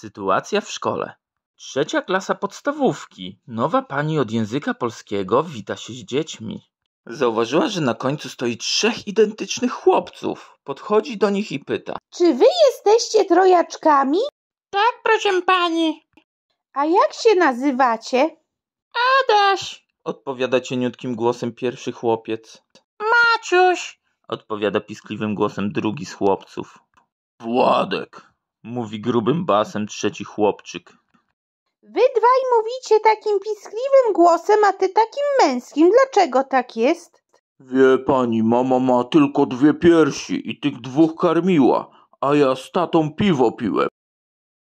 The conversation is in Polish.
Sytuacja w szkole. Trzecia klasa podstawówki. Nowa pani od języka polskiego wita się z dziećmi. Zauważyła, że na końcu stoi trzech identycznych chłopców. Podchodzi do nich i pyta: Czy wy jesteście trojaczkami? Tak, proszę pani. A jak się nazywacie? Adaś, odpowiada cieniutkim głosem pierwszy chłopiec. Maciuś, odpowiada piskliwym głosem drugi z chłopców. Władek, mówi grubym basem trzeci chłopczyk. Wy dwaj mówicie takim piskliwym głosem, a ty takim męskim. Dlaczego tak jest? Wie pani, mama ma tylko dwie piersi i tych dwóch karmiła, a ja z tatą piwo piłem.